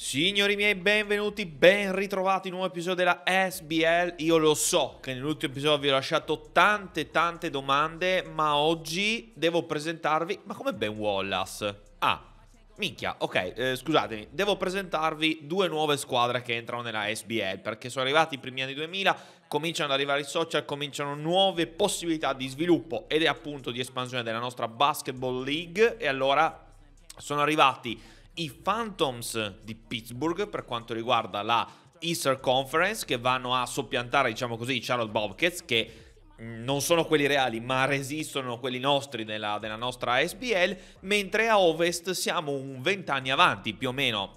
Signori miei, benvenuti, ben ritrovati in un nuovo episodio della SBL. Io lo so che nell'ultimo episodio vi ho lasciato tante tante domande, ma oggi devo presentarvi... Ma come Ben Wallace? Ah, minchia, ok, eh, scusatemi, devo presentarvi due nuove squadre che entrano nella SBL, perché sono arrivati i primi anni 2000, cominciano ad arrivare i social, cominciano nuove possibilità di sviluppo ed è appunto di espansione della nostra Basketball League, e allora sono arrivati i Phantoms di Pittsburgh per quanto riguarda la Eastern Conference che vanno a soppiantare, diciamo così, i Charlotte Bobcats che mm, non sono quelli reali, ma resistono quelli nostri della, della nostra SBL, mentre a ovest siamo un vent'anni avanti più o meno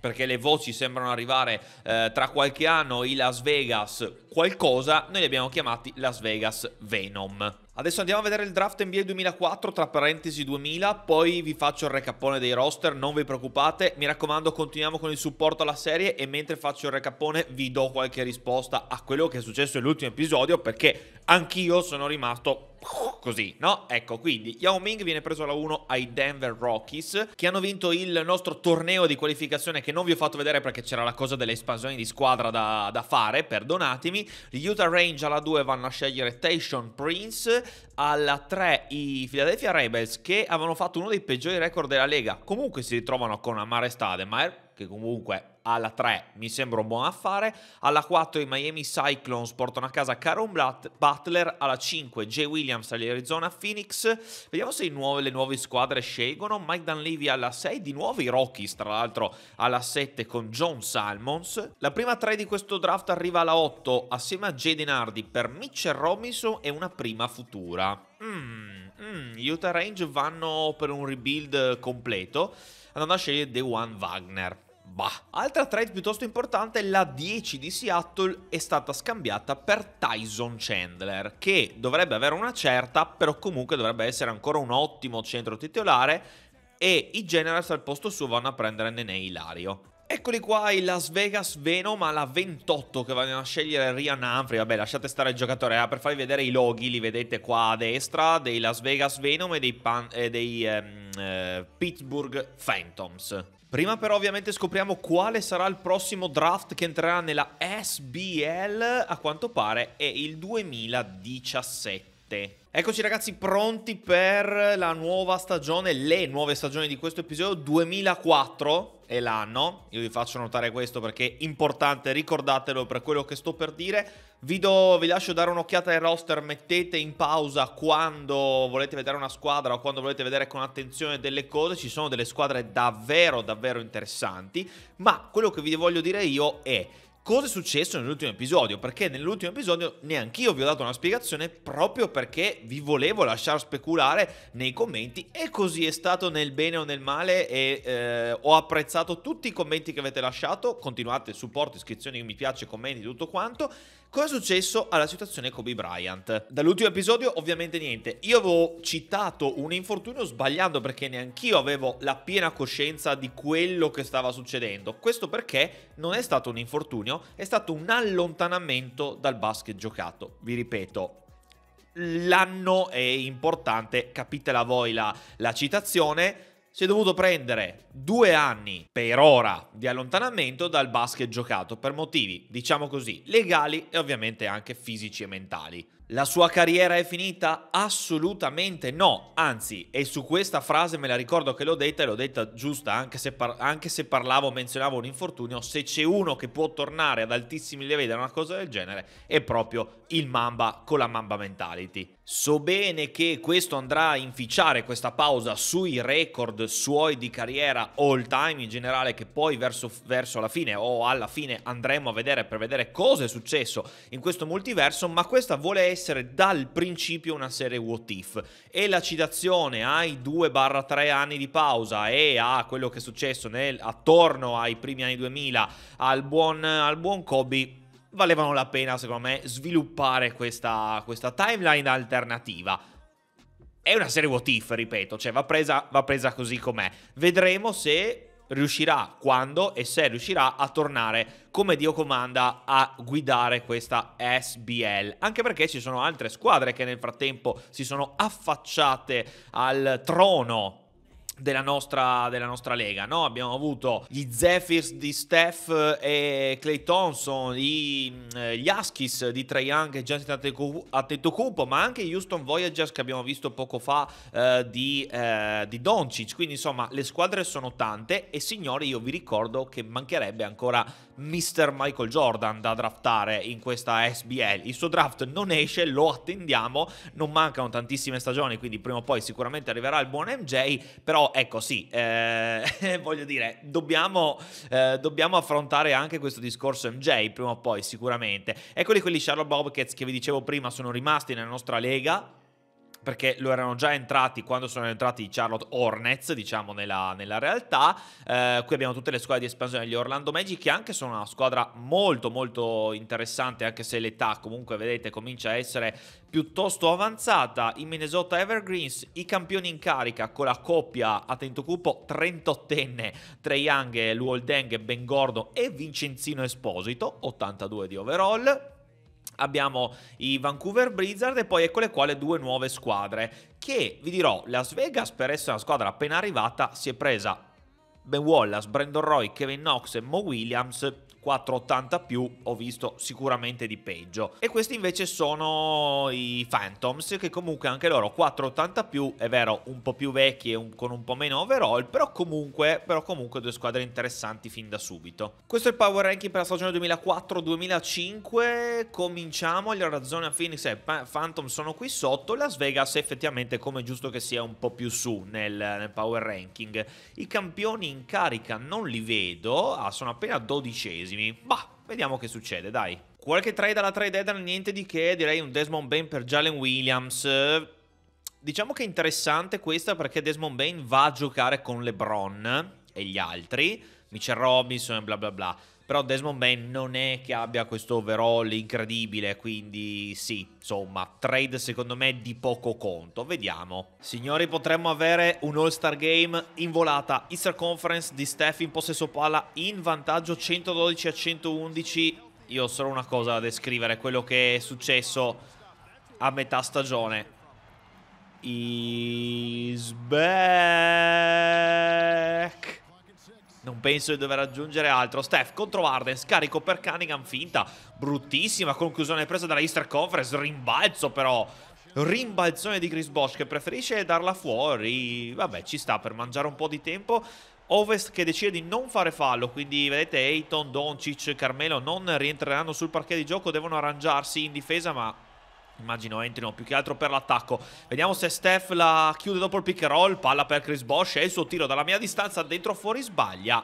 perché le voci sembrano arrivare eh, tra qualche anno i Las Vegas qualcosa, noi li abbiamo chiamati Las Vegas Venom. Adesso andiamo a vedere il draft NBA 2004, tra parentesi 2000, poi vi faccio il recapone dei roster, non vi preoccupate, mi raccomando continuiamo con il supporto alla serie e mentre faccio il recapone vi do qualche risposta a quello che è successo nell'ultimo episodio perché anch'io sono rimasto così, no? Ecco, quindi Yao Ming viene preso alla 1 ai Denver Rockies, che hanno vinto il nostro torneo di qualificazione che non vi ho fatto vedere perché c'era la cosa delle espansioni di squadra da, da fare, perdonatemi. Gli Utah Range alla 2 vanno a scegliere Tation Prince, alla 3 i Philadelphia Rebels che avevano fatto uno dei peggiori record della Lega. Comunque si ritrovano con Amare Stademeyer, che comunque alla 3 mi sembra un buon affare, alla 4 i Miami Cyclones portano a casa Caron Butler, alla 5 Jay Williams agli Arizona Phoenix, vediamo se nuove, le nuove squadre scelgono, Mike Dunleavy alla 6, di nuovo i Rockies tra l'altro alla 7 con John Salmons, la prima 3 di questo draft arriva alla 8 assieme a Jaden Denardi per Mitchell Robinson e una prima futura. Mmm, mm, mm Utah Range vanno per un rebuild completo andando a scegliere The One Wagner bah. Altra trade piuttosto importante, la 10 di Seattle è stata scambiata per Tyson Chandler, che dovrebbe avere una certa, però comunque dovrebbe essere ancora un ottimo centro titolare, e i Generals al posto suo vanno a prendere Nene Ilario. Eccoli qua i Las Vegas Venom alla 28 che vanno a scegliere Rian Humphrey, vabbè lasciate stare il giocatore, eh, per farvi vedere i loghi li vedete qua a destra dei Las Vegas Venom e dei, Pan- eh, dei ehm, eh, Pittsburgh Phantoms. Prima però ovviamente scopriamo quale sarà il prossimo draft che entrerà nella SBL, a quanto pare è il 2017. Eccoci ragazzi pronti per la nuova stagione, le nuove stagioni di questo episodio 2004 è l'anno, io vi faccio notare questo perché è importante, ricordatelo per quello che sto per dire. Vi, do, vi lascio dare un'occhiata ai roster, mettete in pausa quando volete vedere una squadra o quando volete vedere con attenzione delle cose, ci sono delle squadre davvero davvero interessanti, ma quello che vi voglio dire io è cosa è successo nell'ultimo episodio, perché nell'ultimo episodio neanche io vi ho dato una spiegazione proprio perché vi volevo lasciare speculare nei commenti e così è stato nel bene o nel male e eh, ho apprezzato tutti i commenti che avete lasciato, continuate, supporto, iscrizioni, mi piace, commenti, tutto quanto Cosa è successo alla situazione Kobe Bryant? Dall'ultimo episodio ovviamente niente, io avevo citato un infortunio sbagliando perché neanch'io avevo la piena coscienza di quello che stava succedendo, questo perché non è stato un infortunio, è stato un allontanamento dal basket giocato, vi ripeto, l'anno è importante, capitela voi la, la citazione, si è dovuto prendere due anni per ora di allontanamento dal basket giocato per motivi, diciamo così, legali e ovviamente anche fisici e mentali. La sua carriera è finita? Assolutamente no, anzi, e su questa frase me la ricordo che l'ho detta e l'ho detta giusta, anche se, par- anche se parlavo, menzionavo un infortunio, se c'è uno che può tornare ad altissimi livelli da una cosa del genere è proprio il Mamba con la Mamba Mentality. So bene che questo andrà a inficiare questa pausa sui record suoi di carriera all time in generale che poi verso, verso, la fine o alla fine andremo a vedere per vedere cosa è successo in questo multiverso, ma questa vuole essere dal principio una serie what if e la citazione ai 2-3 anni di pausa e a quello che è successo nel, attorno ai primi anni 2000 al buon, al buon Kobe valevano la pena, secondo me, sviluppare questa, questa timeline alternativa. È una serie what if, ripeto, cioè va presa, va presa così com'è. Vedremo se riuscirà, quando e se riuscirà a tornare come Dio comanda a guidare questa SBL, anche perché ci sono altre squadre che nel frattempo si sono affacciate al trono della nostra, della nostra, lega, no? Abbiamo avuto gli Zephyrs di Steph e Clay Thompson, gli, eh, gli Huskies di Trae Young e Jensen Attetocupo, ma anche gli Houston Voyagers che abbiamo visto poco fa eh, di, eh, di Doncic. Quindi insomma le squadre sono tante e signori io vi ricordo che mancherebbe ancora Mr. Michael Jordan da draftare in questa SBL. Il suo draft non esce, lo attendiamo, non mancano tantissime stagioni, quindi prima o poi sicuramente arriverà il buon MJ, però ecco sì, eh, voglio dire, dobbiamo, eh, dobbiamo, affrontare anche questo discorso MJ prima o poi sicuramente. Eccoli quelli Charlotte Bobcats che vi dicevo prima sono rimasti nella nostra lega perché lo erano già entrati quando sono entrati i Charlotte Hornets, diciamo, nella, nella realtà. Eh, qui abbiamo tutte le squadre di espansione degli Orlando Magic, che anche sono una squadra molto, molto interessante, anche se l'età comunque, vedete, comincia a essere piuttosto avanzata. I Minnesota Evergreens, i campioni in carica con la coppia, attento cupo, 38enne, Trey Young, Luol Deng, Ben Gordo e Vincenzino Esposito, 82 di overall Abbiamo i Vancouver Blizzard e poi eccole qua le due nuove squadre che vi dirò Las Vegas per essere una squadra appena arrivata si è presa Ben Wallace, Brandon Roy, Kevin Knox e Mo Williams 480 ho visto sicuramente di peggio. E questi invece sono i Phantoms, che comunque anche loro 480 è vero, un po' più vecchi e un, con un po' meno overall, però comunque, però comunque due squadre interessanti fin da subito. Questo è il power ranking per la stagione 2004-2005, cominciamo, gli Arizona Phoenix e Phantom sono qui sotto, Las Vegas effettivamente come giusto che sia un po' più su nel, nel power ranking. I campioni in carica non li vedo, ah, sono appena dodicesimi, centesimi. Bah, vediamo che succede, dai. Qualche trade alla trade header, niente di che, direi un Desmond Bain per Jalen Williams. Diciamo che è interessante questa perché Desmond Bain va a giocare con LeBron e gli altri, Mitchell Robinson e bla bla bla però Desmond Bain non è che abbia questo overall incredibile, quindi sì, insomma, trade secondo me di poco conto, vediamo. Signori, potremmo avere un All-Star Game in volata, Easter Conference di Steph in possesso palla in vantaggio 112 a 111, io ho solo una cosa da descrivere, quello che è successo a metà stagione. Is back! non penso di dover aggiungere altro. Steph contro Harden, scarico per Cunningham, finta, bruttissima conclusione presa dalla Easter Conference, rimbalzo però rimbalzone di Chris Bosch che preferisce darla fuori. Vabbè, ci sta per mangiare un po' di tempo. Ovest che decide di non fare fallo, quindi vedete Eiton, Doncic, Carmelo non rientreranno sul parquet di gioco, devono arrangiarsi in difesa, ma Immagino entrino più che altro per l'attacco Vediamo se Steph la chiude dopo il pick and roll Palla per Chris Bosch e il suo tiro dalla mia distanza Dentro fuori sbaglia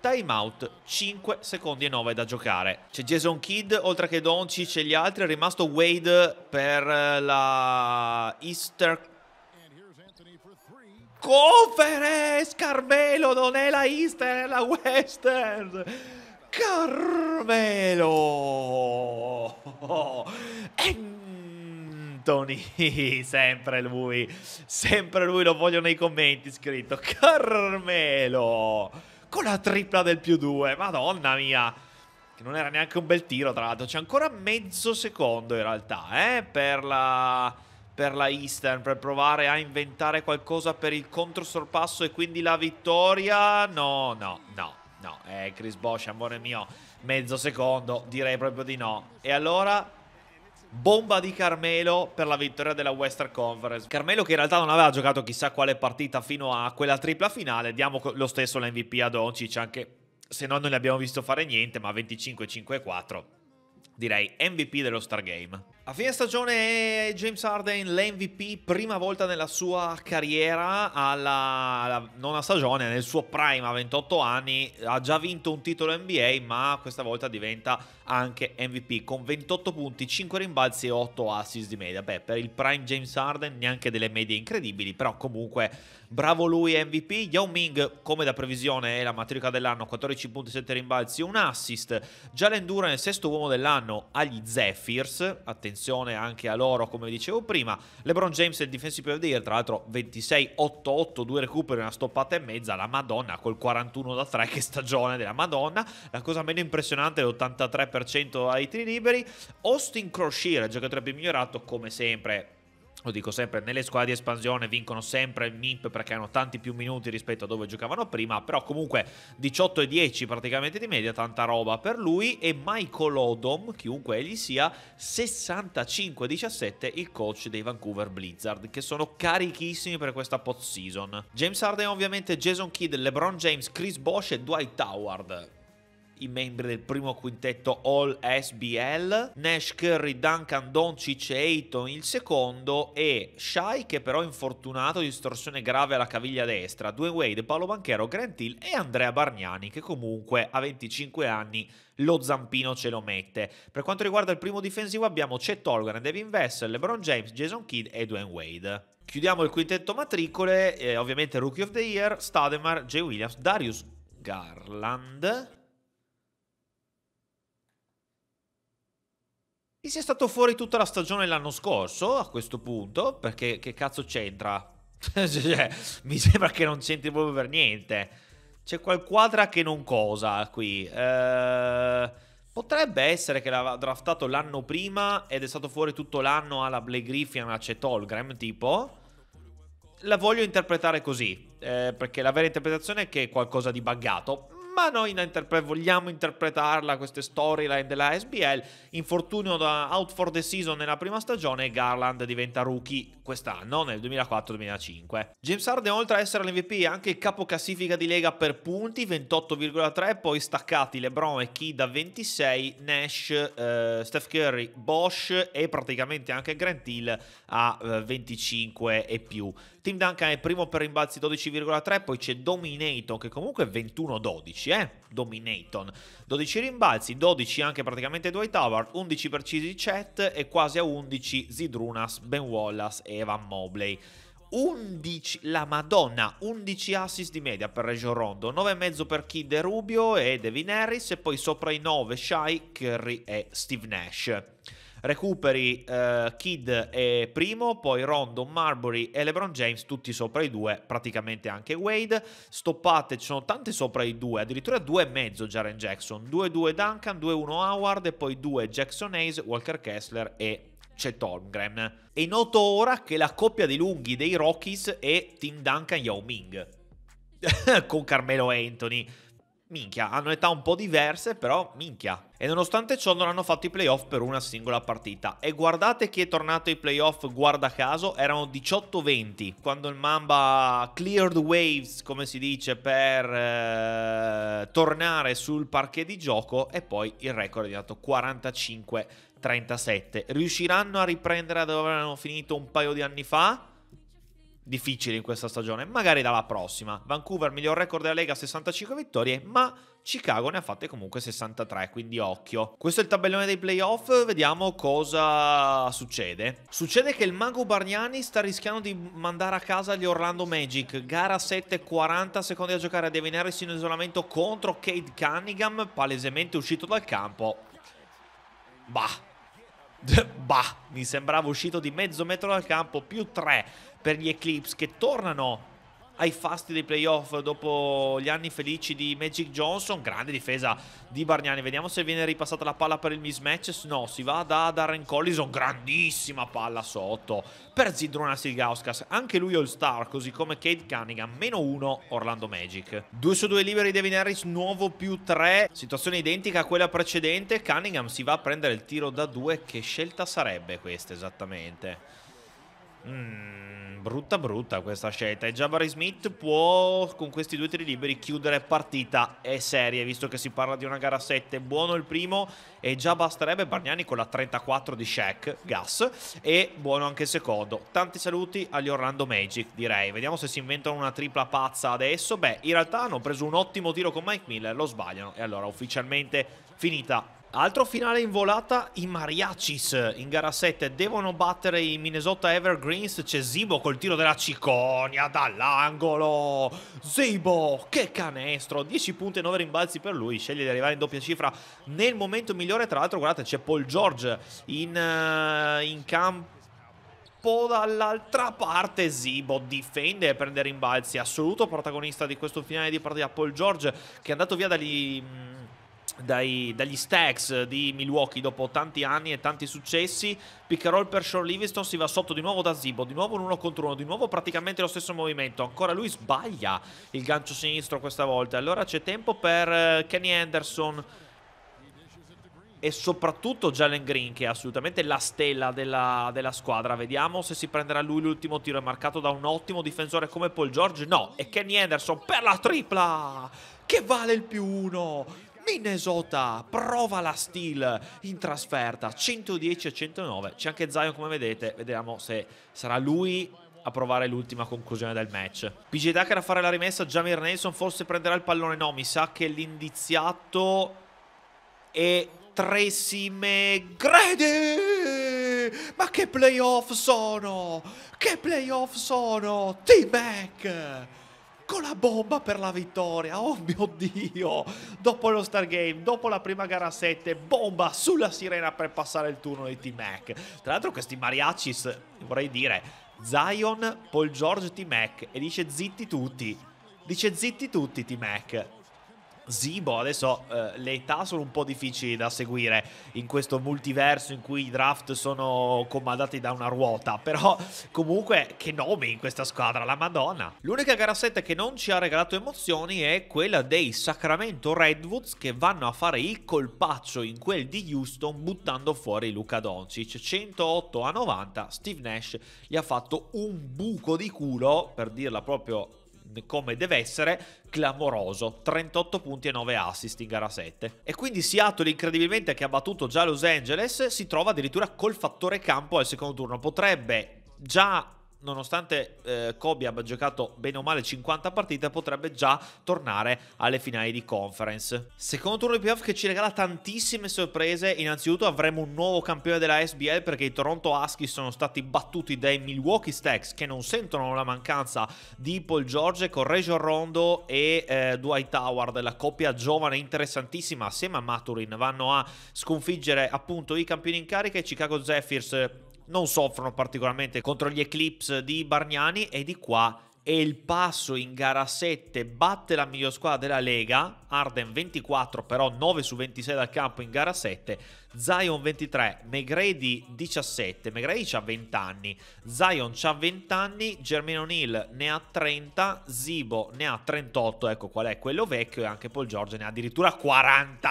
Timeout 5 secondi e 9 da giocare C'è Jason Kidd oltre che Donci e gli altri È rimasto Wade per la Easter Conference Carmelo non è la Easter è la Western Carmelo! Anthony, sempre lui, sempre lui lo voglio nei commenti scritto, Carmelo! Con la tripla del più due, madonna mia! Che non era neanche un bel tiro tra l'altro, c'è ancora mezzo secondo in realtà, eh, per la per la Eastern per provare a inventare qualcosa per il controsorpasso e quindi la vittoria? No, no, no. No, eh, Chris Bosch, amore mio, mezzo secondo, direi proprio di no. E allora, bomba di Carmelo per la vittoria della Western Conference. Carmelo che in realtà non aveva giocato chissà quale partita fino a quella tripla finale, diamo lo stesso la MVP a Doncic, anche se no non ne abbiamo visto fare niente, ma 25-5-4, direi MVP dello Stargame. A fine stagione James Harden l'MVP, prima volta nella sua carriera, alla, nona stagione, nel suo prime a 28 anni, ha già vinto un titolo NBA, ma questa volta diventa anche MVP con 28 punti, 5 rimbalzi e 8 assist di media. Beh, per il prime James Harden neanche delle medie incredibili, però comunque bravo lui MVP. Yao Ming, come da previsione, è la matrica dell'anno, 14.7 rimbalzi, un assist. Jalen Duran, sesto uomo dell'anno agli Zephyrs, attenzione anche a loro come dicevo prima. LeBron James è il defensive player of the year, tra l'altro 26-8-8, due recuperi, una stoppata e mezza, la Madonna col 41 da 3, che stagione della Madonna. La cosa meno impressionante è l'83% ai tri liberi. Austin Crochier, giocatore più migliorato come sempre lo dico sempre, nelle squadre di espansione vincono sempre il MIP perché hanno tanti più minuti rispetto a dove giocavano prima, però comunque 18 e 10 praticamente di media, tanta roba per lui e Michael Odom, chiunque egli sia, 65 17 il coach dei Vancouver Blizzard, che sono carichissimi per questa post season. James Harden ovviamente, Jason Kidd, LeBron James, Chris Bosch e Dwight Howard i membri del primo quintetto All SBL, Nash Curry, Duncan, Doncic e Ayton il secondo e Shai che però è infortunato distorsione grave alla caviglia destra, Dwayne Wade, Paolo Banchero, Grant Hill e Andrea Bargnani che comunque a 25 anni lo zampino ce lo mette. Per quanto riguarda il primo difensivo abbiamo Chet Holgren, Devin Vessel, LeBron James, Jason Kidd e Dwayne Wade. Chiudiamo il quintetto matricole, eh, ovviamente Rookie of the Year, Stademar, J. Williams, Darius Garland, E sia stato fuori tutta la stagione l'anno scorso, a questo punto, perché che cazzo c'entra? cioè, mi sembra che non c'entri proprio per niente. C'è qualquadra che non cosa qui. Eh, potrebbe essere che l'aveva draftato l'anno prima ed è stato fuori tutto l'anno alla Blake Griffin, alla Cetolgram, tipo. La voglio interpretare così, eh, perché la vera interpretazione è che è qualcosa di buggato, ma noi interpre- vogliamo interpretarla, queste storyline della SBL, infortunio da out for the season nella prima stagione e Garland diventa rookie quest'anno, nel 2004-2005. James Harden oltre a essere l'MVP è anche il capo classifica di Lega per punti, 28,3, poi staccati LeBron e Kidd a 26, Nash, eh, Steph Curry, Bosch e praticamente anche Grant Hill a eh, 25 e più. Tim Duncan è primo per rimbalzi 12,3, poi c'è Dominator che comunque è 21-12 12, eh? Dominaton. 12 rimbalzi, 12 anche praticamente Dwight Howard, 11 per Cisi Chet e quasi a 11 Zidrunas, Ben Wallace e Evan Mobley. 11, la madonna, 11 assist di media per Reggio Rondo, 9,5 per Kid e Rubio e Devin Harris e poi sopra i 9 Shai, Curry e Steve Nash recuperi eh, Kid e Primo, poi Rondon, Marbury e LeBron James, tutti sopra i due, praticamente anche Wade. Stoppate, ci sono tante sopra i due, addirittura due e mezzo Jaren Jackson, 2-2 Duncan, 2-1 Howard e poi 2 Jackson Hayes, Walker Kessler e c'è Holmgren. È noto ora che la coppia dei lunghi dei Rockies è Tim Duncan Yao Ming con Carmelo Anthony minchia, hanno età un po' diverse, però minchia. E nonostante ciò non hanno fatto i playoff per una singola partita. E guardate chi è tornato ai playoff, guarda caso, erano 18-20, quando il Mamba cleared waves, come si dice, per eh, tornare sul parquet di gioco e poi il record è diventato 45-37. Riusciranno a riprendere da dove avevano finito un paio di anni fa? difficili in questa stagione, magari dalla prossima. Vancouver miglior record della Lega 65 vittorie, ma Chicago ne ha fatte comunque 63, quindi occhio. Questo è il tabellone dei playoff, vediamo cosa succede. Succede che il Mago Bargnani sta rischiando di mandare a casa gli Orlando Magic. Gara 7, 40 secondi a giocare a Devin Harris in isolamento contro Cade Cunningham, palesemente uscito dal campo. Bah, Bah, mi sembrava uscito di mezzo metro dal campo, più 3 per gli Eclipse che tornano ai fasti dei playoff dopo gli anni felici di Magic Johnson. Grande difesa di Bargnani. Vediamo se viene ripassata la palla per il mismatch. No, si va da Darren Collison. Grandissima palla sotto per Zidrona Silgauskas. Anche lui all-star, così come Kate Cunningham. Meno uno Orlando Magic. 2 su 2 liberi Devin Harris, nuovo più 3. Situazione identica a quella precedente. Cunningham si va a prendere il tiro da 2. Che scelta sarebbe questa esattamente? Mmm brutta brutta questa scelta. E Jabari Smith può con questi due tiri liberi chiudere partita e serie, visto che si parla di una gara 7. Buono il primo e già basterebbe Bargnani con la 34 di Shaq, gas, e buono anche il secondo. Tanti saluti agli Orlando Magic, direi. Vediamo se si inventano una tripla pazza adesso. Beh, in realtà hanno preso un ottimo tiro con Mike Miller, lo sbagliano e allora ufficialmente finita Altro finale in volata, i Mariachis in gara 7 devono battere i Minnesota Evergreens, c'è Zibo col tiro della cicogna dall'angolo, Zibo che canestro, 10 punti e 9 rimbalzi per lui, sceglie di arrivare in doppia cifra nel momento migliore, tra l'altro guardate c'è Paul George in, uh, in campo dall'altra parte Zibo difende e prende rimbalzi assoluto protagonista di questo finale di partita Paul George che è andato via dagli mm, dai, dagli Stacks di Milwaukee dopo tanti anni e tanti successi. Pick roll per Sean Livingston si va sotto di nuovo da Zibo, di nuovo un uno contro uno, di nuovo praticamente lo stesso movimento. Ancora lui sbaglia il gancio sinistro questa volta. Allora c'è tempo per eh, Kenny Anderson e soprattutto Jalen Green che è assolutamente la stella della, della, squadra vediamo se si prenderà lui l'ultimo tiro è marcato da un ottimo difensore come Paul George no, e Kenny Anderson per la tripla che vale il più uno Minnesota prova la steal in trasferta 110 a 109. C'è anche Zion come vedete, vediamo se sarà lui a provare l'ultima conclusione del match. PJ Tucker a fare la rimessa, Jamir Nelson forse prenderà il pallone, no, mi sa che l'indiziato è Tresime Grady! Ma che playoff sono? Che playoff sono? T-Mac! con la bomba per la vittoria. Oh mio Dio! Dopo lo Stargame, dopo la prima gara 7, bomba sulla sirena per passare il turno dei T-Mac. Tra l'altro questi mariachis, vorrei dire, Zion, Paul George, T-Mac. E dice zitti tutti. Dice zitti tutti T-Mac. Zibo. Adesso eh, le età sono un po' difficili da seguire in questo multiverso in cui i draft sono comandati da una ruota, però comunque che nome in questa squadra, la Madonna. L'unica gara 7 che non ci ha regalato emozioni è quella dei Sacramento Redwoods che vanno a fare il colpaccio in quel di Houston buttando fuori Luca Doncic. 108 a 90, Steve Nash gli ha fatto un buco di culo, per dirla proprio come deve essere, clamoroso. 38 punti e 9 assist in gara 7. E quindi Seattle, incredibilmente, che ha battuto già Los Angeles, si trova addirittura col fattore campo al secondo turno. Potrebbe già nonostante eh, Kobe abbia giocato bene o male 50 partite, potrebbe già tornare alle finali di conference. Secondo turno di playoff che ci regala tantissime sorprese. Innanzitutto avremo un nuovo campione della SBL perché i Toronto Husky sono stati battuti dai Milwaukee Stacks che non sentono la mancanza di Paul George con Region Rondo e eh, Dwight Howard, la coppia giovane interessantissima assieme a Maturin. Vanno a sconfiggere appunto i campioni in carica e Chicago Zephyrs non soffrono particolarmente contro gli Eclipse di Bargnani e di qua è il passo in gara 7 batte la miglior squadra della Lega, Arden 24 però 9 su 26 dal campo in gara 7 Zion 23, McGrady 17, McGrady ha 20 anni, Zion ha 20 anni, Germain O'Neill ne ha 30, Zibo ne ha 38, ecco qual è quello vecchio e anche Paul George ne ha addirittura 40.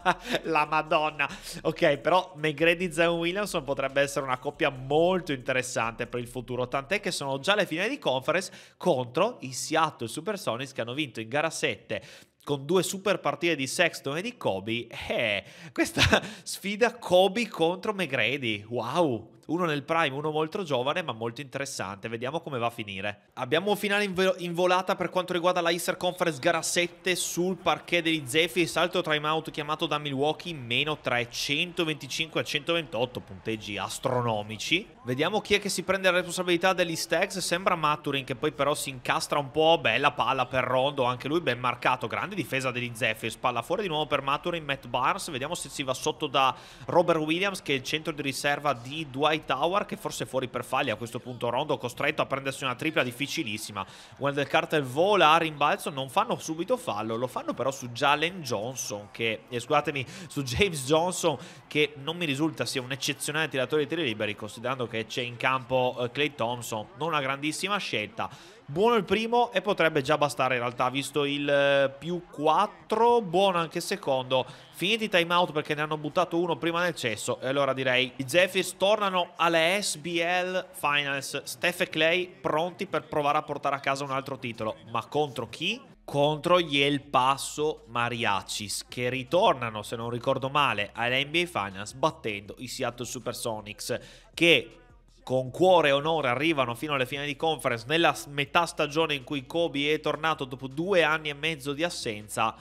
La madonna. Ok, però Megredi Zion Williamson potrebbe essere una coppia molto interessante per il futuro, tant'è che sono già le finali di conference contro i Seattle Supersonics che hanno vinto in gara 7 con due super partite di Sexton e di Kobe, eh, questa sfida Kobe contro McGrady, wow! uno nel prime, uno molto giovane, ma molto interessante. Vediamo come va a finire. Abbiamo un finale in, in volata per quanto riguarda la Easter Conference gara 7 sul parquet degli Zephyrs. Altro timeout chiamato da Milwaukee, meno 3, 125 a 128, punteggi astronomici. Vediamo chi è che si prende la responsabilità degli Stags. Sembra Maturin che poi però si incastra un po'. Bella palla per Rondo, anche lui ben marcato. Grande difesa degli Zephyrs. Palla fuori di nuovo per Maturin, Matt Barnes. Vediamo se si va sotto da Robert Williams che è il centro di riserva di Dwight Hightower che forse è fuori per falli a questo punto Rondo costretto a prendersi una tripla difficilissima Wendell Cartel vola a rimbalzo non fanno subito fallo lo fanno però su Jalen Johnson che eh, scusatemi su James Johnson che non mi risulta sia un eccezionale tiratore di tiri liberi considerando che c'è in campo eh, Clay Thompson non una grandissima scelta Buono il primo e potrebbe già bastare in realtà, visto il eh, più 4, buono anche il secondo. Finiti i timeout perché ne hanno buttato uno prima nel cesso e allora direi i Zephyrs tornano alle SBL Finals. Steph e Clay pronti per provare a portare a casa un altro titolo, ma contro chi? contro gli El Paso Mariachis che ritornano, se non ricordo male, alle NBA Finals battendo i Seattle Supersonics che con cuore e onore arrivano fino alle finali di conference nella metà stagione in cui Kobe è tornato dopo due anni e mezzo di assenza,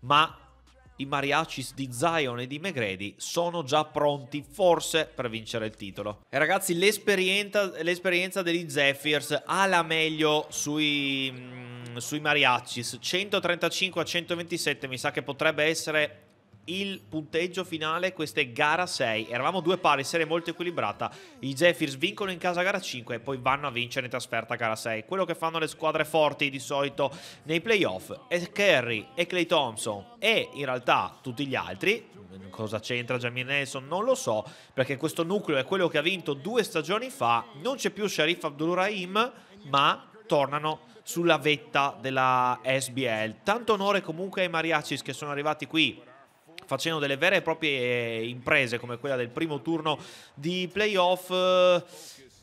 ma i mariachis di Zion e di Megredi sono già pronti forse per vincere il titolo. E ragazzi l'esperienza, l'esperienza degli Zephyrs ha la meglio sui, mh, mm, sui mariachis, 135 a 127 mi sa che potrebbe essere il punteggio finale, questa è gara 6. Eravamo due pari, serie molto equilibrata. I Zephyrs vincono in casa gara 5 e poi vanno a vincere in trasferta gara 6. Quello che fanno le squadre forti di solito nei playoff è Kerry e Clay Thompson e in realtà tutti gli altri. Cosa c'entra Jamie Nelson? Non lo so, perché questo nucleo è quello che ha vinto due stagioni fa. Non c'è più Sharif Abdulrahim, ma tornano sulla vetta della SBL. Tanto onore comunque ai Mariachis che sono arrivati qui facendo delle vere e proprie eh, imprese come quella del primo turno di playoff eh,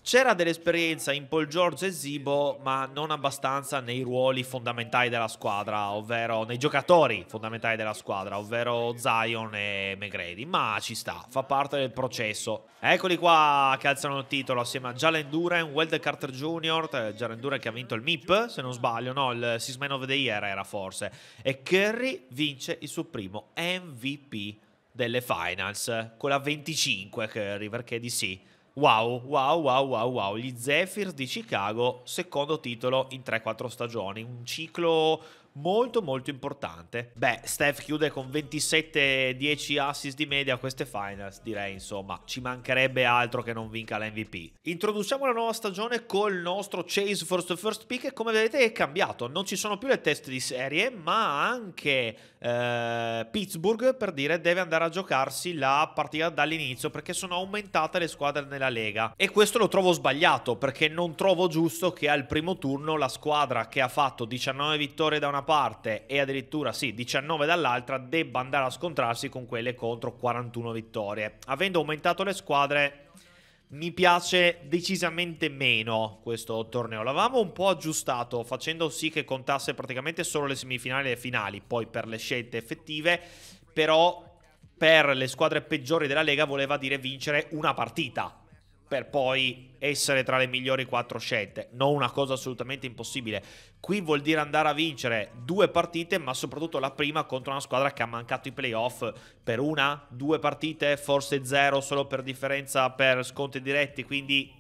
c'era dell'esperienza in Paul George e Zibo, ma non abbastanza nei ruoli fondamentali della squadra, ovvero nei giocatori fondamentali della squadra, ovvero Zion e McGrady. Ma ci sta, fa parte del processo. Eccoli qua che alzano il titolo assieme a Jalen Duren, Weld Carter Jr., eh, Jalen Duren che ha vinto il MIP, se non sbaglio, no, il Six of the Year era forse. E Curry vince il suo primo MVP delle finals, con la 25 Curry, perché di sì Wow, wow, wow, wow, wow. Gli Zephyrs di Chicago, secondo titolo in 3-4 stagioni. Un ciclo molto molto importante. Beh, Steph chiude con 27-10 assist di media a queste finals, direi insomma, ci mancherebbe altro che non vinca l'MVP. Introduciamo la nuova stagione col nostro Chase for the First Pick e come vedete è cambiato, non ci sono più le teste di serie, ma anche eh, Pittsburgh per dire deve andare a giocarsi la partita dall'inizio perché sono aumentate le squadre nella Lega e questo lo trovo sbagliato perché non trovo giusto che al primo turno la squadra che ha fatto 19 vittorie da una parte e addirittura sì 19 dall'altra debba andare a scontrarsi con quelle contro 41 vittorie avendo aumentato le squadre mi piace decisamente meno questo torneo. L'avevamo un po' aggiustato facendo sì che contasse praticamente solo le semifinali e le finali, poi per le scelte effettive, però per le squadre peggiori della Lega voleva dire vincere una partita per poi essere tra le migliori quattro scelte. Non una cosa assolutamente impossibile. Qui vuol dire andare a vincere due partite, ma soprattutto la prima contro una squadra che ha mancato i playoff per una, due partite, forse zero solo per differenza per sconti diretti. Quindi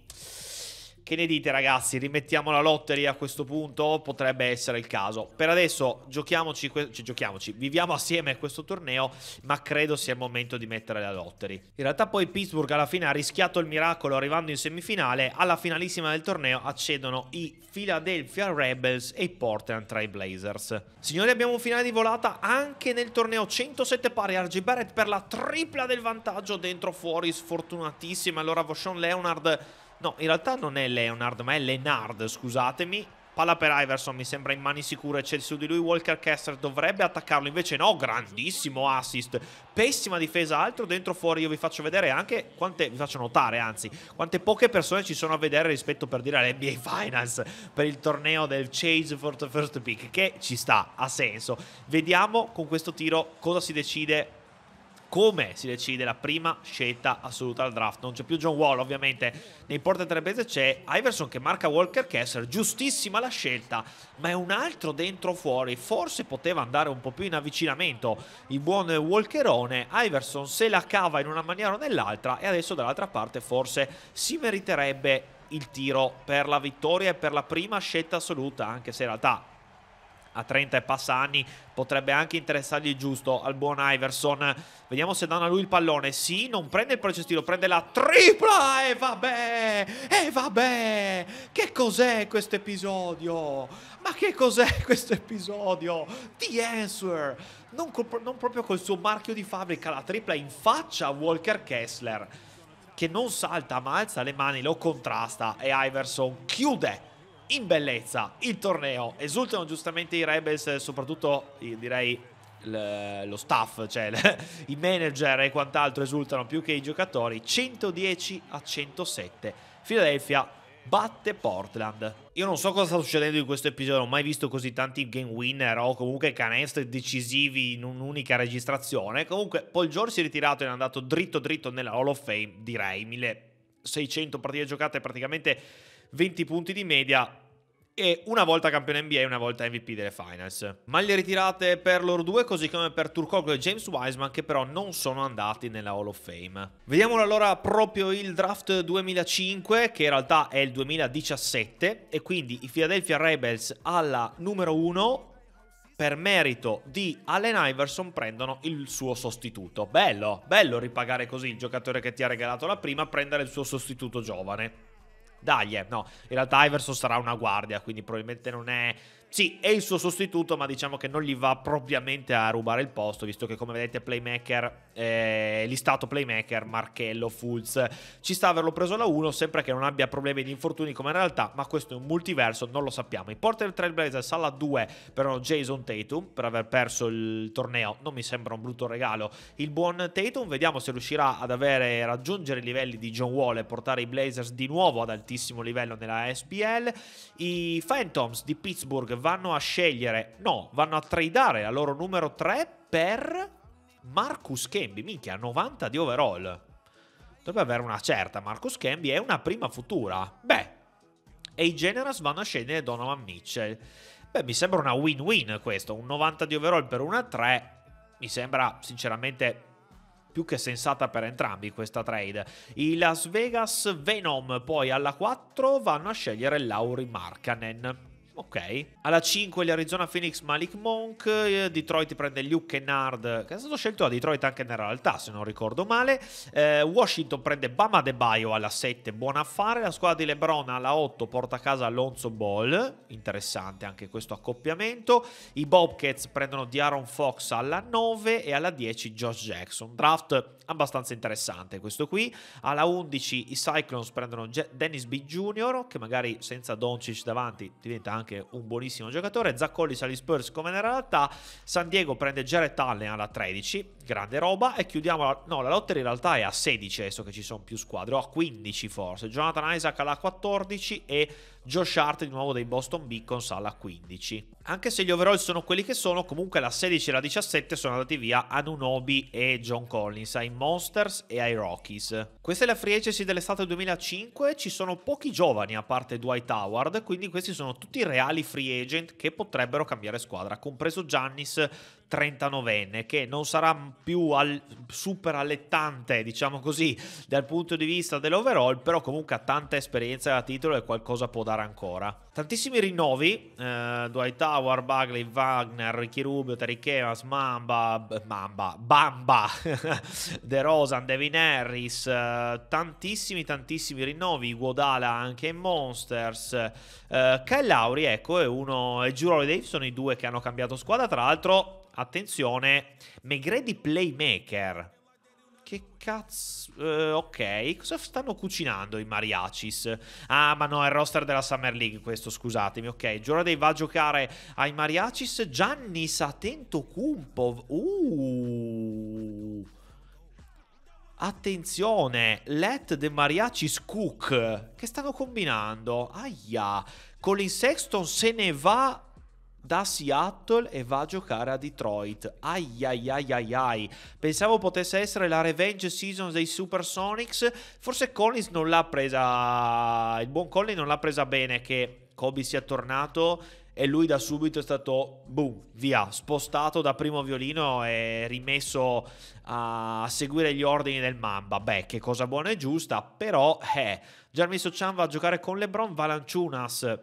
che ne dite ragazzi? Rimettiamo la lotteria a questo punto? Potrebbe essere il caso. Per adesso giochiamoci, cioè, giochiamoci, viviamo assieme questo torneo, ma credo sia il momento di mettere la lottery. In realtà poi Pittsburgh alla fine ha rischiato il miracolo arrivando in semifinale, alla finalissima del torneo accedono i Philadelphia Rebels e i Portland Trail Blazers. Signori abbiamo un finale di volata anche nel torneo 107 pari RG Barrett per la tripla del vantaggio dentro fuori sfortunatissima. Allora Voshon Leonard No, in realtà non è Leonard, ma è Lenard, scusatemi. Palla per Iverson, mi sembra in mani sicure, c'è su di lui Walker Kessler, dovrebbe attaccarlo, invece no, grandissimo assist, pessima difesa, altro dentro fuori, io vi faccio vedere anche quante, vi faccio notare anzi, quante poche persone ci sono a vedere rispetto per dire alle NBA Finals, per il torneo del Chase for the First Pick, che ci sta, ha senso. Vediamo con questo tiro cosa si decide come si decide la prima scelta assoluta al draft. Non c'è più John Wall, ovviamente. Nei porta trebese c'è Iverson che marca Walker Kessler. Giustissima la scelta, ma è un altro dentro o fuori. Forse poteva andare un po' più in avvicinamento il buon Walkerone. Iverson se la cava in una maniera o nell'altra e adesso dall'altra parte forse si meriterebbe il tiro per la vittoria e per la prima scelta assoluta, anche se in realtà a 30 e passa anni potrebbe anche interessargli giusto al buon Iverson. Vediamo se danno a lui il pallone. Sì, non prende il procestino, prende la tripla e vabbè, e vabbè. Che cos'è questo episodio? Ma che cos'è questo episodio? The Answer. Non, col, non proprio col suo marchio di fabbrica, la tripla in faccia a Walker Kessler che non salta ma alza le mani, lo contrasta e Iverson chiude in bellezza il torneo. Esultano giustamente i Rebels, soprattutto direi lo staff, cioè i manager e quant'altro esultano più che i giocatori. 110 a 107. Philadelphia batte Portland. Io non so cosa sta succedendo in questo episodio, non ho mai visto così tanti game winner o comunque canestri decisivi in un'unica registrazione. Comunque Paul George si è ritirato e è andato dritto dritto nella Hall of Fame, direi, 1600 partite giocate praticamente 20 punti di media e una volta campione NBA e una volta MVP delle finals. Maglie ritirate per loro due, così come per Turcoglu e James Wiseman, che però non sono andati nella Hall of Fame. Vediamolo allora proprio il draft 2005, che in realtà è il 2017, e quindi i Philadelphia Rebels alla numero 1 per merito di Allen Iverson prendono il suo sostituto. Bello, bello ripagare così il giocatore che ti ha regalato la prima, prendere il suo sostituto giovane eh, no, in realtà Iverson sarà una guardia, quindi probabilmente non è sì, è il suo sostituto, ma diciamo che non gli va propriamente a rubare il posto, visto che come vedete playmaker, eh, listato playmaker, Marchello, Fulz, ci sta averlo preso la 1, sempre che non abbia problemi di infortuni come in realtà, ma questo è un multiverso, non lo sappiamo. I Porter Trailblazer sala 2 per Jason Tatum, per aver perso il torneo, non mi sembra un brutto regalo, il buon Tatum, vediamo se riuscirà ad avere, raggiungere i livelli di John Wall e portare i Blazers di nuovo ad altissimo livello nella SPL. I Phantoms di Pittsburgh vanno a scegliere, no, vanno a tradare la loro numero 3 per Marcus Cambi, minchia, 90 di overall. Dovrebbe avere una certa Marcus Cambi è una prima futura. Beh, e i Generals vanno a scegliere Donovan Mitchell. Beh, mi sembra una win-win questo, un 90 di overall per una 3, mi sembra sinceramente più che sensata per entrambi questa trade. I Las Vegas Venom poi alla 4 vanno a scegliere Lauri Markanen. Ok. Alla 5 gli Arizona Phoenix Malik Monk, eh, Detroit prende Luke Kennard, che è stato scelto da Detroit anche nella realtà, se non ricordo male. Eh, Washington prende Bama De Baio alla 7, buon affare. La squadra di LeBron alla 8 porta a casa Alonso Ball, interessante anche questo accoppiamento. I Bobcats prendono Diaron Fox alla 9 e alla 10 Josh Jackson. Draft abbastanza interessante questo qui. Alla 11 i Cyclones prendono Dennis B. Jr., che magari senza Doncic davanti diventa anche anche un buonissimo giocatore. Zaccolli sali Spurs come nella realtà, San Diego prende Jared Allen alla 13, grande roba, e chiudiamo, la, no la lotta in realtà è a 16 adesso che ci sono più squadre, o a 15 forse, Jonathan Isaac alla 14 e Josh Hart di nuovo dei Boston Beacons alla 15. Anche se gli overall sono quelli che sono, comunque la 16 e la 17 sono andati via Anunobi e John Collins ai Monsters e ai Rockies. Questa è la free agency dell'estate 2005, ci sono pochi giovani a parte Dwight Howard, quindi questi sono tutti reali free agent che potrebbero cambiare squadra, compreso Giannis 39enne che non sarà più al, super allettante, diciamo così, dal punto di vista dell'overall, però comunque ha tanta esperienza da titolo e qualcosa può dare ancora. Tantissimi rinnovi, eh, Dwight Tower, Bagley, Wagner, Ricky Rubio, Terry Evans, Mamba, Mamba, Bamba, De Rosan, Devin Harris, eh, tantissimi tantissimi rinnovi, Guadala anche in Monsters, eh, Kyle Lauri, ecco, è uno, e Giuro Dave sono i due che hanno cambiato squadra, tra l'altro attenzione, Megredi Playmaker. Che cazzo... Eh, ok, cosa stanno cucinando i Mariachis? Ah, ma no, è il roster della Summer League questo, scusatemi. Ok, Giorday va a giocare ai Mariachis. Gianni Satento Kumpov. Uh... Attenzione, Let the Mariachis Cook. Che stanno combinando? Aia. Colin Sexton se ne va da Seattle e va a giocare a Detroit. Ai ai ai ai ai. Pensavo potesse essere la revenge season dei Supersonics. Forse Collins non l'ha presa. Il buon Collins non l'ha presa bene che Kobe sia tornato. E lui da subito è stato boom, via, spostato da primo violino e rimesso a seguire gli ordini del Mamba. Beh, che cosa buona e giusta, però, eh, Gianmiso Chan va a giocare con LeBron Valanciunas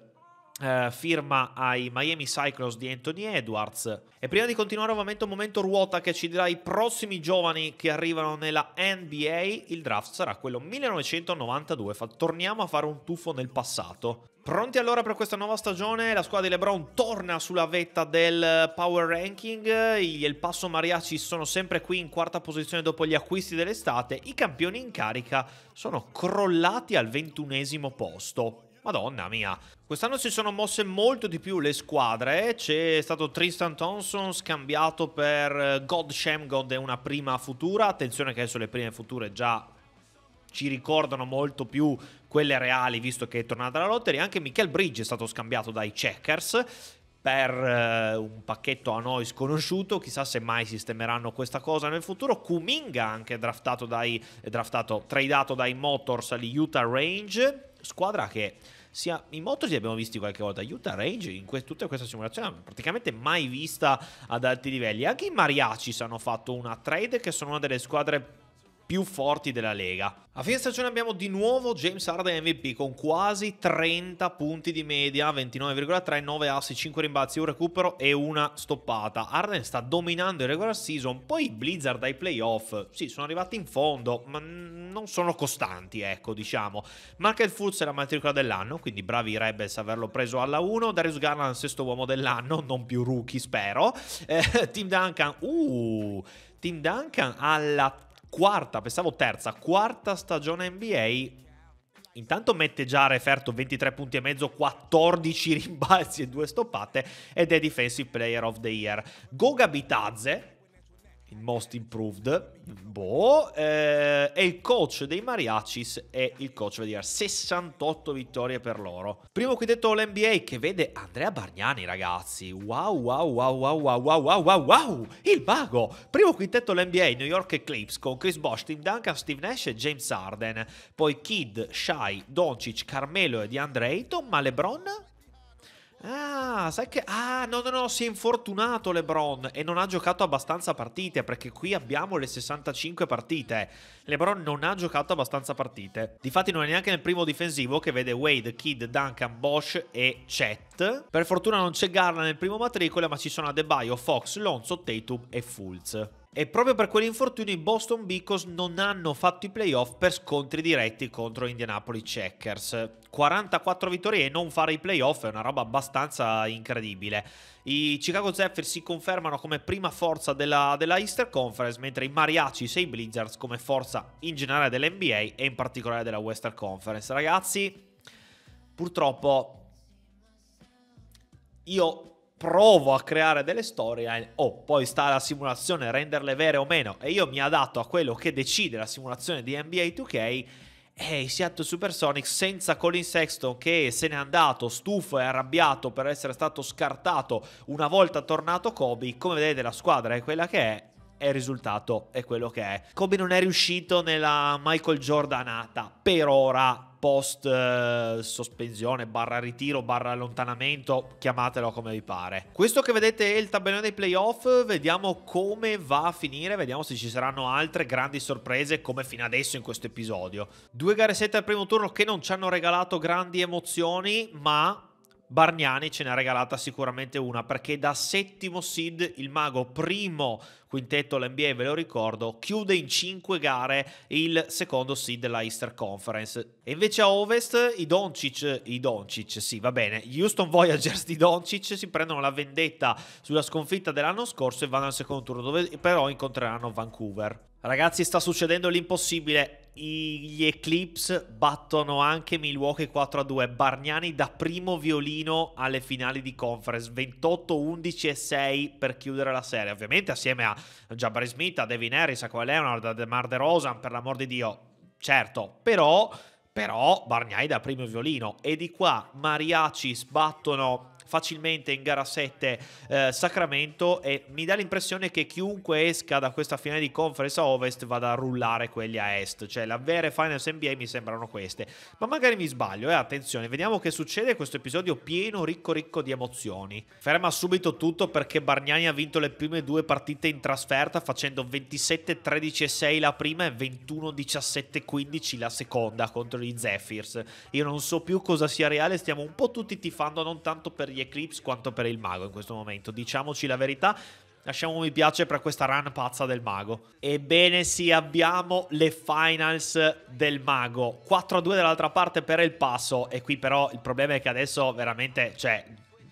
eh, firma ai Miami Cyclones di Anthony Edwards. E prima di continuare ovviamente un momento ruota che ci dirà i prossimi giovani che arrivano nella NBA, il draft sarà quello 1992. Fa, torniamo a fare un tuffo nel passato. Pronti allora per questa nuova stagione? La squadra di LeBron torna sulla vetta del power ranking. Gli El Paso Mariachi sono sempre qui in quarta posizione dopo gli acquisti dell'estate. I campioni in carica sono crollati al ventunesimo posto. Madonna mia. Quest'anno si sono mosse molto di più le squadre, c'è stato Tristan Thompson scambiato per God Shamgod e una prima futura, attenzione che adesso le prime future già ci ricordano molto più quelle reali visto che è tornata la lotteria, anche Michael Bridge è stato scambiato dai Checkers per eh, un pacchetto a noi sconosciuto, chissà se mai sistemeranno questa cosa nel futuro. Kuminga anche draftato dai, draftato, tradato dai Motors agli Utah Range, squadra che sia in moto li abbiamo visti qualche volta Utah Range in que- tutta questa simulazione praticamente mai vista ad alti livelli anche i Mariachi hanno fatto una trade che sono una delle squadre più forti della Lega. A fine stagione abbiamo di nuovo James Harden MVP con quasi 30 punti di media, 29,3, 9 assi, 5 rimbalzi, un recupero e una stoppata. Harden sta dominando il regular season, poi Blizzard ai playoff, sì sono arrivati in fondo, ma non sono costanti ecco diciamo. Market Fultz è la matricola dell'anno, quindi bravi Rebels averlo preso alla 1, Darius Garland sesto uomo dell'anno, non più rookie spero, eh, Tim Duncan, uh, Team Duncan alla quarta, pensavo terza, quarta stagione NBA. Intanto mette già a referto 23 punti e mezzo, 14 rimbalzi e 2 stoppate ed è Defensive Player of the Year. Goga Bitadze, Most Improved, boh, eh, e il coach dei Mariachis è il coach Vediver, 68 vittorie per loro. Primo quintetto all'NBA che vede Andrea Bargnani, ragazzi, wow, wow, wow, wow, wow, wow, wow, wow, il mago! Primo quintetto all'NBA New York Eclipse con Chris Bosch, Tim Duncan, Steve Nash e James Harden, poi Kid, Shai, Doncic, Carmelo e DeAndre Ayton, ma LeBron Ah, sai che... Ah, no, no, no, si è infortunato LeBron e non ha giocato abbastanza partite, perché qui abbiamo le 65 partite. LeBron non ha giocato abbastanza partite. Difatti non è neanche nel primo difensivo che vede Wade, Kid, Duncan, Bosch e Chet. Per fortuna non c'è Garland nel primo matricola, ma ci sono Adebayo, Fox, Lonzo, Tatum e Fultz. E proprio per quell'infortunio i Boston Beacons non hanno fatto i playoff per scontri diretti contro Indianapolis Checkers. 44 vittorie e non fare i playoff è una roba abbastanza incredibile. I Chicago Zephyr si confermano come prima forza della, della Easter Conference, mentre i Mariachi e i Blizzards come forza in generale dell'NBA e in particolare della Western Conference. Ragazzi, purtroppo io provo a creare delle storyline, oh, poi sta alla simulazione renderle vere o meno, e io mi adatto a quello che decide la simulazione di NBA 2K, e i Seattle Supersonics senza Colin Sexton che se n'è andato stufo e arrabbiato per essere stato scartato una volta tornato Kobe, come vedete la squadra è quella che è, e il risultato è quello che è. Kobe non è riuscito nella Michael Jordanata, per ora post eh, sospensione, barra ritiro, barra allontanamento, chiamatelo come vi pare. Questo che vedete è il tabellone dei playoff, vediamo come va a finire, vediamo se ci saranno altre grandi sorprese come fino adesso in questo episodio. Due gare sette al primo turno che non ci hanno regalato grandi emozioni, ma Bargnani ce n'ha regalata sicuramente una perché da settimo seed il mago primo quintetto all'NBA ve lo ricordo chiude in 5 gare il secondo seed della Easter Conference e invece a Ovest i Doncic i Doncic sì va bene gli Houston Voyagers di Doncic si prendono la vendetta sulla sconfitta dell'anno scorso e vanno al secondo turno dove però incontreranno Vancouver Ragazzi sta succedendo l'impossibile gli Eclipse battono anche Milwaukee 4-2. a Bargnani da primo violino alle finali di conference, 28, 11 e 6 per chiudere la serie. Ovviamente assieme a Jabari Smith, a Devin Harris, a Kawhi Leonard, a DeMar DeRozan, per l'amor di Dio. Certo, però, però Bargnani da primo violino. E di qua Mariachi sbattono facilmente in gara 7 eh, Sacramento e mi dà l'impressione che chiunque esca da questa finale di conference a ovest vada a rullare quelli a est, cioè la vera finals NBA mi sembrano queste, ma magari mi sbaglio, eh, attenzione, vediamo che succede questo episodio pieno, ricco, ricco di emozioni. Ferma subito tutto perché Bargnani ha vinto le prime due partite in trasferta facendo 27-13 6 la prima e 21-17 15 la seconda contro gli Zephyrs. Io non so più cosa sia reale, stiamo un po' tutti tifando non tanto per gli gli Eclipse quanto per il mago in questo momento. Diciamoci la verità. Lasciamo un mi piace per questa run pazza del mago. Ebbene sì, abbiamo le finals del mago. 4-2 dall'altra parte per il passo. E qui però il problema è che adesso veramente, cioè,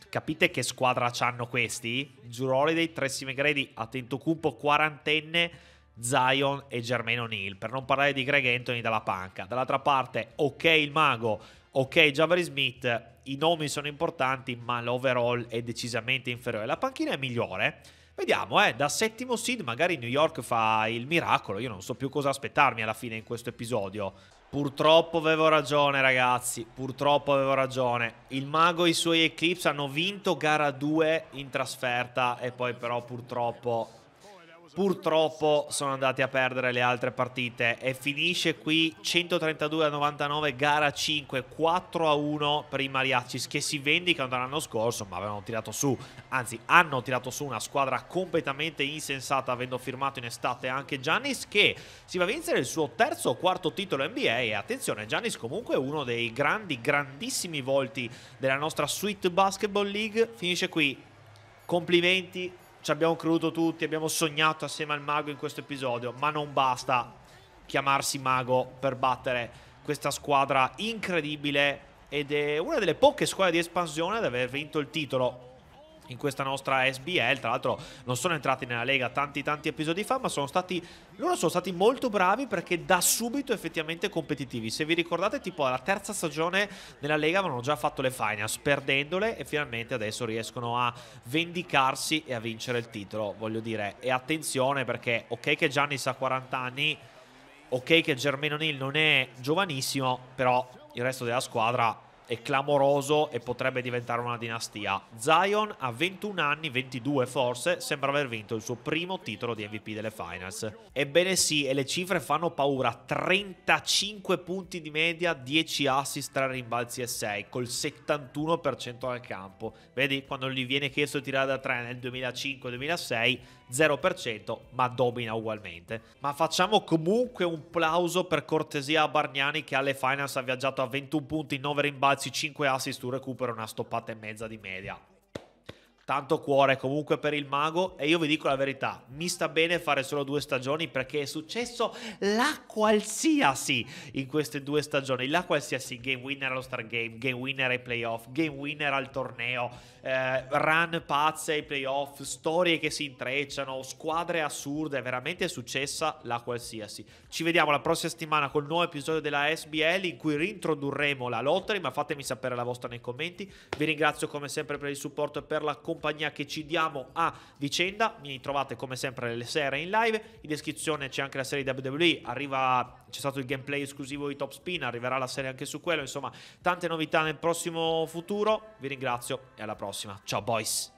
capite che squadra c'hanno questi? Giuro Holiday, Tracy McGrady, Attento Cupo, quarantenne. Zion e Germain O'Neill, per non parlare di Greg Anthony dalla panca. Dall'altra parte, ok il mago, ok, Javari Smith, i nomi sono importanti, ma l'overall è decisamente inferiore. La panchina è migliore. Vediamo, eh, da settimo seed magari New York fa il miracolo, io non so più cosa aspettarmi alla fine in questo episodio. Purtroppo avevo ragione ragazzi, purtroppo avevo ragione. Il mago e i suoi Eclipse hanno vinto gara 2 in trasferta e poi però purtroppo purtroppo sono andati a perdere le altre partite e finisce qui 132 a 99 gara 5 4 a 1 per i Mariachis che si vendicano dall'anno scorso ma avevano tirato su anzi hanno tirato su una squadra completamente insensata avendo firmato in estate anche Giannis che si va a vincere il suo terzo o quarto titolo NBA e attenzione Giannis comunque è uno dei grandi grandissimi volti della nostra Sweet Basketball League finisce qui complimenti ci abbiamo creduto tutti, abbiamo sognato assieme al mago in questo episodio, ma non basta chiamarsi mago per battere questa squadra incredibile ed è una delle poche squadre di espansione ad aver vinto il titolo in questa nostra SBL. Tra l'altro non sono entrati nella Lega tanti tanti episodi fa, ma sono stati, loro sono stati molto bravi perché da subito effettivamente competitivi. Se vi ricordate, tipo alla terza stagione nella Lega avevano già fatto le finals, perdendole e finalmente adesso riescono a vendicarsi e a vincere il titolo, voglio dire. E attenzione perché ok che Gianni ha 40 anni, ok che Germano O'Neill non è giovanissimo, però il resto della squadra è clamoroso e potrebbe diventare una dinastia. Zion a 21 anni, 22 forse, sembra aver vinto il suo primo titolo di MVP delle finals. Ebbene sì, e le cifre fanno paura, 35 punti di media, 10 assist, 3 rimbalzi e 6, col 71% al campo. Vedi, quando gli viene chiesto di tirare da 3 nel 2005-2006, 0%, ma domina ugualmente. Ma facciamo comunque un plauso per cortesia a Bargnani che alle finals ha viaggiato a 21 punti, 9 rimbalzi, 5 assist, un recupero, una stoppata e mezza di media. Tanto cuore comunque per il mago e io vi dico la verità, mi sta bene fare solo due stagioni perché è successo la qualsiasi in queste due stagioni, la qualsiasi game winner allo Star Game, game winner ai playoff, game winner al torneo, eh, run pazze ai playoff, storie che si intrecciano, squadre assurde, veramente è veramente successa la qualsiasi. Ci vediamo la prossima settimana con il nuovo episodio della SBL in cui rintrodurremo la lottery, ma fatemi sapere la vostra nei commenti. Vi ringrazio come sempre per il supporto e per la compagnia che ci diamo a vicenda. Mi trovate come sempre le sere in live, in descrizione c'è anche la serie WWE, arriva c'è stato il gameplay esclusivo di Top Spin, arriverà la serie anche su quello, insomma tante novità nel prossimo futuro, vi ringrazio e alla prossima, ciao boys!